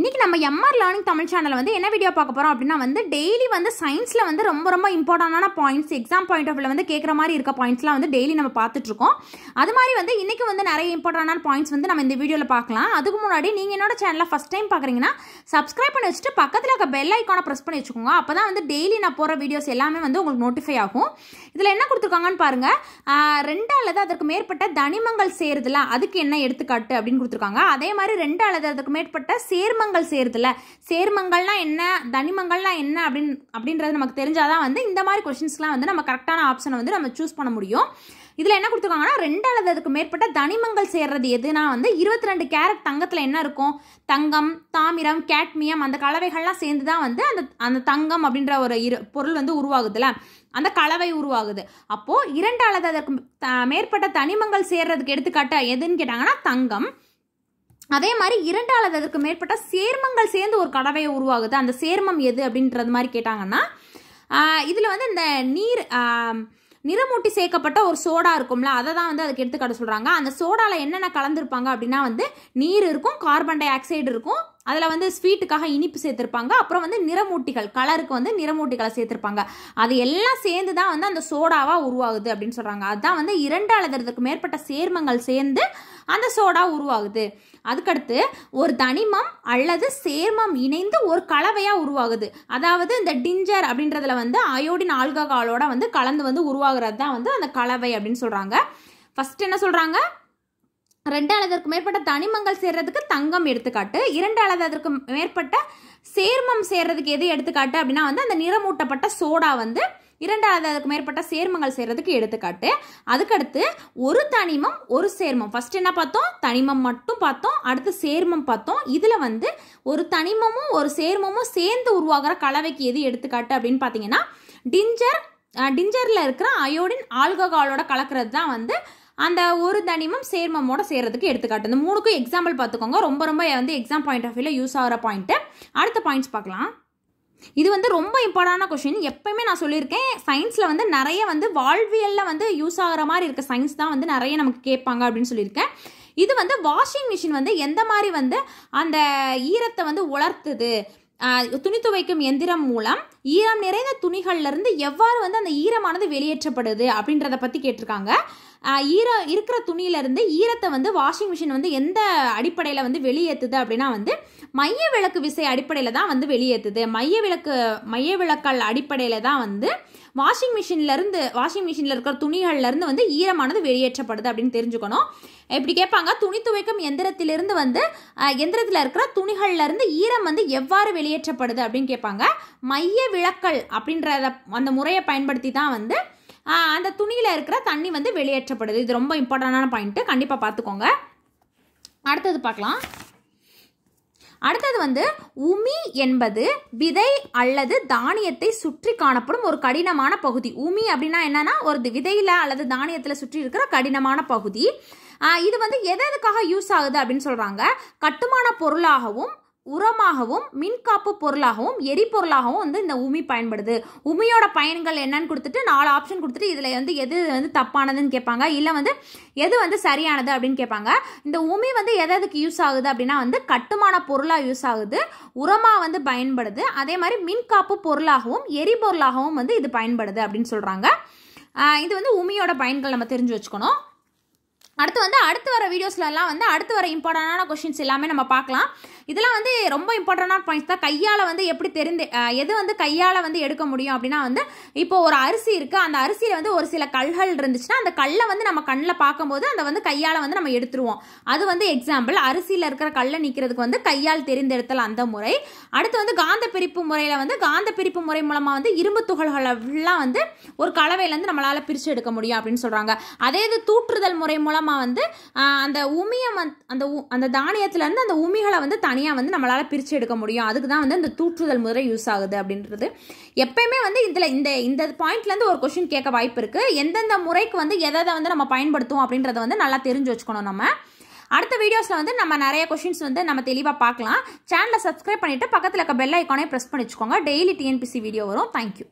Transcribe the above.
இன்றைக்கி நம்ம MR learning Tamil சேனலில் வந்து என்ன வீடியோ பார்க்க போகிறோம் அப்படின்னா வந்து டெய்லி வந்து சயின்ஸில் வந்து ரொம்ப ரொம்ப இம்பார்ட்டண்டான பாயிண்ட்ஸ் எக்ஸாம் பாயிண்ட் ஆஃப் வந்து கேட்குற மாதிரி இருக்க பாயிண்ட்ஸ்லாம் வந்து டெய்லி நம்ம பார்த்துட்ருக்கோம் அது மாதிரி வந்து இன்றைக்கி வந்து நிறைய இம்பார்ட்டண்டான பாயிண்ட்ஸ் வந்து நம்ம இந்த வீடியோவில் பார்க்கலாம் அதுக்கு முன்னாடி நீங்கள் என்னோட சேனலில் ஃபஸ்ட் டைம் பார்க்குறீங்கன்னா சப்ஸ்கிரைப் பண்ணி வச்சுட்டு பக்கத்தில் இருக்க பெல் ஐக்கானை ப்ரெஸ் பண்ணி வச்சுக்கோங்க அப்போ தான் வந்து டெய்லி நான் போகிற வீடியோஸ் எல்லாமே வந்து உங்களுக்கு நோட்டிஃபை ஆகும் இதில் என்ன கொடுத்துருக்காங்கன்னு பாருங்கள் ரெண்டு அல்லது அதற்கு மேற்பட்ட தனிமங்கள் சேருதுல அதுக்கு என்ன எடுத்துக்காட்டு அப்படின்னு கொடுத்துருக்காங்க அதே மாதிரி ரெண்டு அல்லது அதற்கு மேற்பட்ட சேர்ம சேர்மங்கள் சேருதுல சேர்மங்கள்னா என்ன தனிமங்கள்னா என்ன அப்படின்னு அப்படின்றது நமக்கு தெரிஞ்சாதான் வந்து இந்த மாதிரி கொஷின்ஸ்லாம் வந்து நம்ம கரெக்டான ஆப்ஷனை வந்து நம்ம சூஸ் பண்ண முடியும் இதில் என்ன கொடுத்துருக்காங்கன்னா ரெண்டு அல்லது அதுக்கு மேற்பட்ட தனிமங்கள் சேர்றது எதுனா வந்து இருபத்தி ரெண்டு கேரட் தங்கத்தில் என்ன இருக்கும் தங்கம் தாமிரம் கேட்மியம் அந்த கலவைகள்லாம் சேர்ந்து தான் வந்து அந்த அந்த தங்கம் அப்படின்ற ஒரு இரு பொருள் வந்து உருவாகுதுல அந்த கலவை உருவாகுது அப்போது இரண்டு அல்லது அதற்கு மேற்பட்ட தனிமங்கள் சேர்றதுக்கு எடுத்துக்காட்ட எதுன்னு கேட்டாங்கன்னா தங்கம் அதே மாதிரி இரண்டு அல்லது அதற்கு மேற்பட்ட சேர்மங்கள் சேர்ந்து ஒரு கடவையை உருவாகுது அந்த சேர்மம் எது அப்படின்றது மாதிரி கேட்டாங்கன்னா இதில் வந்து இந்த நீர் நிறமூட்டி சேர்க்கப்பட்ட ஒரு சோடா இருக்கும்ல அதை தான் வந்து அதுக்கு எடுத்துக்காட்டு சொல்கிறாங்க அந்த சோடாவில் என்னென்ன கலந்துருப்பாங்க அப்படின்னா வந்து நீர் இருக்கும் கார்பன் டை ஆக்சைடு இருக்கும் அதில் வந்து ஸ்வீட்டுக்காக இனிப்பு சேர்த்துருப்பாங்க அப்புறம் வந்து நிறமூட்டிகள் கலருக்கு வந்து நிறமூட்டிகளை சேர்த்துருப்பாங்க அது எல்லாம் சேர்ந்து தான் வந்து அந்த சோடாவாக உருவாகுது அப்படின்னு சொல்கிறாங்க அதுதான் வந்து இரண்டு அளவிற்கு மேற்பட்ட சேர்மங்கள் சேர்ந்து அந்த சோடா உருவாகுது அதுக்கடுத்து ஒரு தனிமம் அல்லது சேர்மம் இணைந்து ஒரு கலவையாக உருவாகுது அதாவது இந்த டிஞ்சர் அப்படின்றதுல வந்து அயோடின் ஆல்கஹாலோட வந்து கலந்து வந்து உருவாகிறது தான் வந்து அந்த கலவை அப்படின்னு சொல்கிறாங்க ஃபஸ்ட் என்ன சொல்கிறாங்க ரெண்டு அளவிற்கு மேற்பட்ட தனிமங்கள் சேர்றதுக்கு தங்கம் எடுத்துக்காட்டு இரண்டு அளவிற்கு மேற்பட்ட சேர்மம் சேர்றதுக்கு எது எடுத்துக்காட்டு அப்படின்னா வந்து அந்த நிறமூட்டப்பட்ட சோடா வந்து இரண்டாவது அதுக்கு மேற்பட்ட சேர்மங்கள் சேர்றதுக்கு எடுத்துக்காட்டு அதுக்கடுத்து ஒரு தனிமம் ஒரு சேர்மம் ஃபர்ஸ்ட் என்ன பார்த்தோம் தனிமம் மட்டும் பார்த்தோம் அடுத்து சேர்மம் பார்த்தோம் இதில் வந்து ஒரு தனிமமும் ஒரு சேர்மமும் சேர்ந்து உருவாகிற கலவைக்கு எது எடுத்துக்காட்டு அப்படின்னு பார்த்தீங்கன்னா டிஞ்சர் டிஞ்சரில் இருக்கிற அயோடின் ஆல்கஹாலோட கலக்கிறது தான் வந்து அந்த ஒரு தனிமம் சேர்மமோட சேர்றதுக்கு எடுத்துக்காட்டு இந்த மூணுக்கும் எக்ஸாம்பிள் பார்த்துக்கோங்க ரொம்ப ரொம்ப வந்து எக்ஸாம் பாயிண்ட் ஆஃப் வியூவில் யூஸ் ஆகிற பாயிண்ட்டு அடுத்த பாயிண்ட்ஸ் பார்க்கலாம் இது வந்து ரொம்ப இம்பார்ட்டான கொஷின் எப்பயுமே நான் சொல்லியிருக்கேன் சயின்ஸில் வந்து நிறைய வந்து வாழ்வியலில் வந்து யூஸ் ஆகிற மாதிரி இருக்க சயின்ஸ் தான் வந்து நிறைய நமக்கு கேட்பாங்க அப்படின்னு சொல்லியிருக்கேன் இது வந்து வாஷிங் மிஷின் வந்து எந்த மாதிரி வந்து அந்த ஈரத்தை வந்து உலர்த்துது துணி துவைக்கும் எந்திரம் மூலம் ஈரம் நிறைந்த துணிகள்லேருந்து எவ்வாறு வந்து அந்த ஈரமானது வெளியேற்றப்படுது அப்படின்றத பற்றி கேட்டிருக்காங்க ஈர இருக்கிற துணியிலேருந்து ஈரத்தை வந்து வாஷிங் மிஷின் வந்து எந்த அடிப்படையில் வந்து வெளியேற்றுது அப்படின்னா வந்து மைய விளக்கு விசை அடிப்படையில் தான் வந்து வெளியேற்றுது மைய விளக்கு மைய விளக்கல் அடிப்படையில் தான் வந்து வாஷிங் மிஷின்லேருந்து வாஷிங் மிஷினில் இருக்கிற துணிகள்லேருந்து வந்து ஈரமானது வெளியேற்றப்படுது அப்படின்னு தெரிஞ்சுக்கணும் இப்படி கேட்பாங்க துணி துவைக்கும் எந்திரத்திலிருந்து வந்து எந்திரத்தில் இருக்கிற துணிகள்லேருந்து ஈரம் வந்து எவ்வாறு வெளியேற்றப்படுது அப்படின்னு கேட்பாங்க மைய விளக்கல் அப்படின்றத அந்த முறையை பயன்படுத்தி தான் வந்து அந்த துணியில் இருக்கிற தண்ணி வந்து வெளியேற்றப்படுது இது ரொம்ப இம்பார்ட்டண்டான பாயிண்ட்டு கண்டிப்பாக பார்த்துக்கோங்க அடுத்தது பார்க்கலாம் அடுத்தது வந்து உமி என்பது விதை அல்லது தானியத்தை சுற்றி காணப்படும் ஒரு கடினமான பகுதி உமி அப்படின்னா என்னன்னா ஒரு விதையில் அல்லது தானியத்தில் சுற்றி இருக்கிற கடினமான பகுதி இது வந்து எதற்காக யூஸ் ஆகுது அப்படின்னு சொல்கிறாங்க கட்டுமான பொருளாகவும் உரமாகவும் மின்காப்பு பொருளாகவும் எரிபொருளாகவும் வந்து இந்த உமி பயன்படுது உமியோட பயன்கள் என்னன்னு கொடுத்துட்டு நாலு ஆப்ஷன் கொடுத்துட்டு இதில் வந்து எது வந்து தப்பானதுன்னு கேட்பாங்க இல்லை வந்து எது வந்து சரியானது அப்படின்னு கேட்பாங்க இந்த உமி வந்து எதுக்கு யூஸ் ஆகுது அப்படின்னா வந்து கட்டுமான பொருளாக யூஸ் ஆகுது உரமாக வந்து பயன்படுது அதே மாதிரி மின்காப்பு பொருளாகவும் எரிபொருளாகவும் வந்து இது பயன்படுது அப்படின்னு சொல்கிறாங்க இது வந்து உமியோட பயன்கள் நம்ம தெரிஞ்சு வச்சுக்கணும் அடுத்து வந்து அடுத்து வர வீடியோஸ்லலாம் வந்து அடுத்து வர இம்பார்ட்டண்டான கொஷின்ஸ் எல்லாமே நம்ம பார்க்கலாம் இதெல்லாம் வந்து ரொம்ப இம்பார்ட்டண்டான பாயிண்ட்ஸ் தான் கையால் வந்து எப்படி தெரிந்து எது வந்து கையால் வந்து எடுக்க முடியும் அப்படின்னா வந்து இப்போ ஒரு அரிசி இருக்குது அந்த அரிசியில் வந்து ஒரு சில கல்கள் இருந்துச்சுன்னா அந்த கல்லை வந்து நம்ம கண்ணில் பார்க்கும்போது அந்த வந்து கையால் வந்து நம்ம எடுத்துருவோம் அது வந்து எக்ஸாம்பிள் அரிசியில் இருக்கிற கல்லை நிற்கிறதுக்கு வந்து கையால் தெரிந்தெடுத்தல் அந்த முறை அடுத்து வந்து காந்த பிரிப்பு முறையில் வந்து காந்த பிரிப்பு முறை மூலமாக வந்து இரும்பு துகள்களெல்லாம் வந்து ஒரு கலவையிலேருந்து நம்மளால் பிரித்து எடுக்க முடியும் அப்படின்னு சொல்கிறாங்க அதே இது தூற்றுதல் முறை மூலம் மூலமாக வந்து அந்த உமியை வந்து அந்த அந்த தானியத்துலேருந்து அந்த உமிகளை வந்து தனியாக வந்து நம்மளால் பிரித்து எடுக்க முடியும் அதுக்கு தான் வந்து அந்த தூற்றுதல் முறை யூஸ் ஆகுது அப்படின்றது எப்பயுமே வந்து இதில் இந்த இந்த பாயிண்ட்லேருந்து ஒரு கொஷின் கேட்க வாய்ப்பு இருக்குது எந்தெந்த முறைக்கு வந்து எதை வந்து நம்ம பயன்படுத்துவோம் அப்படின்றத வந்து நல்லா தெரிஞ்சு வச்சுக்கணும் நம்ம அடுத்த வீடியோஸில் வந்து நம்ம நிறைய கொஷின்ஸ் வந்து நம்ம தெளிவாக பார்க்கலாம் சேனலை சப்ஸ்கிரைப் பண்ணிவிட்டு பக்கத்தில் இருக்க பெல் ஐக்கானே ப்ரெஸ் பண்ணி வச்சுக்கோங்க டெய்லி டிஎன்பிசி வீடியோ வரும் தேங்க்யூ